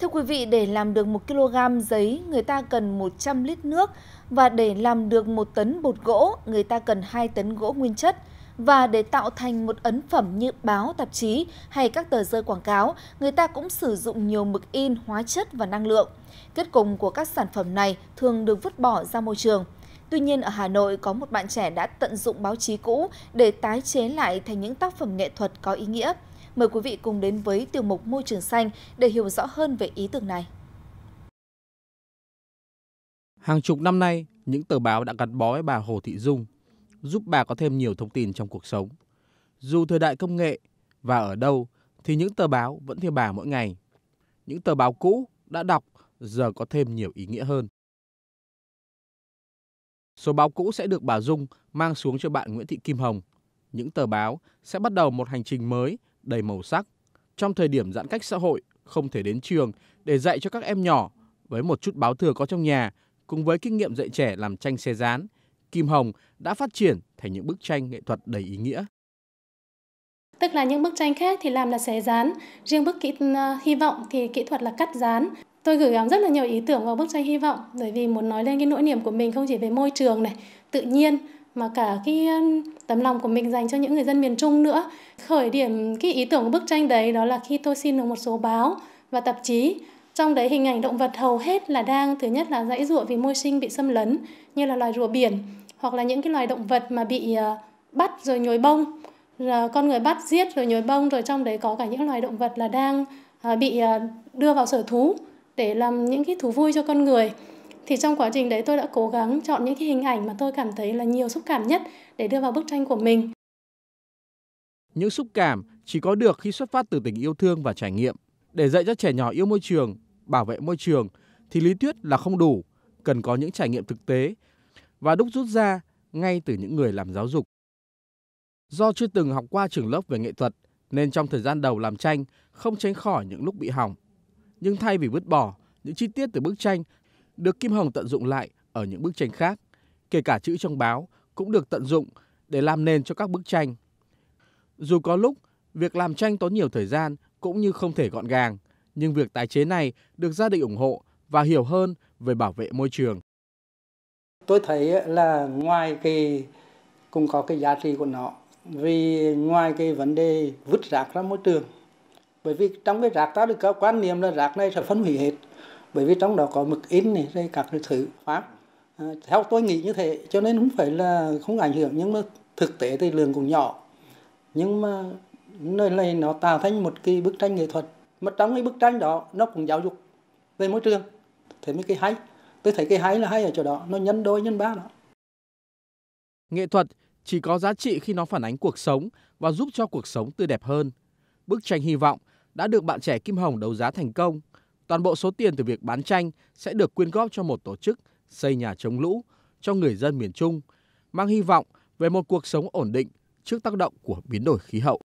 Thưa quý vị, để làm được 1 kg giấy, người ta cần 100 lít nước và để làm được 1 tấn bột gỗ, người ta cần 2 tấn gỗ nguyên chất. Và để tạo thành một ấn phẩm như báo, tạp chí hay các tờ rơi quảng cáo, người ta cũng sử dụng nhiều mực in, hóa chất và năng lượng. Kết cùng của các sản phẩm này thường được vứt bỏ ra môi trường. Tuy nhiên ở Hà Nội có một bạn trẻ đã tận dụng báo chí cũ để tái chế lại thành những tác phẩm nghệ thuật có ý nghĩa. Mời quý vị cùng đến với tiểu mục Môi trường xanh để hiểu rõ hơn về ý tưởng này. Hàng chục năm nay, những tờ báo đã gắn bó với bà Hồ Thị Dung, giúp bà có thêm nhiều thông tin trong cuộc sống. Dù thời đại công nghệ và ở đâu thì những tờ báo vẫn theo bà mỗi ngày. Những tờ báo cũ đã đọc giờ có thêm nhiều ý nghĩa hơn. Số báo cũ sẽ được bà Dung mang xuống cho bạn Nguyễn Thị Kim Hồng. Những tờ báo sẽ bắt đầu một hành trình mới đầy màu sắc trong thời điểm giãn cách xã hội không thể đến trường để dạy cho các em nhỏ với một chút báo thừa có trong nhà cùng với kinh nghiệm dạy trẻ làm tranh xe dán kim hồng đã phát triển thành những bức tranh nghệ thuật đầy ý nghĩa tức là những bức tranh khác thì làm là xé dán riêng bức kỹ ờ, hy vọng thì kỹ thuật là cắt dán tôi gửi gắm rất là nhiều ý tưởng vào bức tranh hy vọng bởi vì muốn nói lên cái nỗi niềm của mình không chỉ về môi trường này tự nhiên mà cả cái tấm lòng của mình dành cho những người dân miền Trung nữa. Khởi điểm cái ý tưởng của bức tranh đấy đó là khi tôi xin được một số báo và tạp chí trong đấy hình ảnh động vật hầu hết là đang thứ nhất là dãy ruộng vì môi sinh bị xâm lấn như là loài rùa biển hoặc là những cái loài động vật mà bị ờ, bắt rồi nhồi bông rồi con người bắt giết rồi nhồi bông rồi trong đấy có cả những loài động vật là đang ờ, bị ờ, đưa vào sở thú để làm những cái thú vui cho con người thì trong quá trình đấy tôi đã cố gắng chọn những cái hình ảnh mà tôi cảm thấy là nhiều xúc cảm nhất để đưa vào bức tranh của mình. Những xúc cảm chỉ có được khi xuất phát từ tình yêu thương và trải nghiệm. Để dạy cho trẻ nhỏ yêu môi trường, bảo vệ môi trường thì lý thuyết là không đủ, cần có những trải nghiệm thực tế và đúc rút ra ngay từ những người làm giáo dục. Do chưa từng học qua trường lớp về nghệ thuật nên trong thời gian đầu làm tranh không tránh khỏi những lúc bị hỏng. Nhưng thay vì vứt bỏ, những chi tiết từ bức tranh được Kim Hồng tận dụng lại ở những bức tranh khác, kể cả chữ trong báo cũng được tận dụng để làm nền cho các bức tranh. Dù có lúc việc làm tranh tốn nhiều thời gian cũng như không thể gọn gàng, nhưng việc tái chế này được gia đình ủng hộ và hiểu hơn về bảo vệ môi trường. Tôi thấy là ngoài cái cũng có cái giá trị của nó vì ngoài cái vấn đề vứt rác ra môi trường bởi vì trong cái rác ta được có quan niệm là rác này sẽ phân hủy hết bởi vì trong đó có mực in này rồi các thứ pháp à, theo tôi nghĩ như thế cho nên không phải là không ảnh hưởng nhưng mà thực tế thì lượng cũng nhỏ nhưng mà nơi này nó tạo thành một cái bức tranh nghệ thuật mà trong cái bức tranh đó nó cũng giáo dục về môi trường thế mới cái hay tôi thấy cái hay là hay ở chỗ đó nó nhân đôi nhân ba đó nghệ thuật chỉ có giá trị khi nó phản ánh cuộc sống và giúp cho cuộc sống tươi đẹp hơn bức tranh hy vọng đã được bạn trẻ Kim Hồng đấu giá thành công Toàn bộ số tiền từ việc bán tranh sẽ được quyên góp cho một tổ chức xây nhà chống lũ cho người dân miền Trung, mang hy vọng về một cuộc sống ổn định trước tác động của biến đổi khí hậu.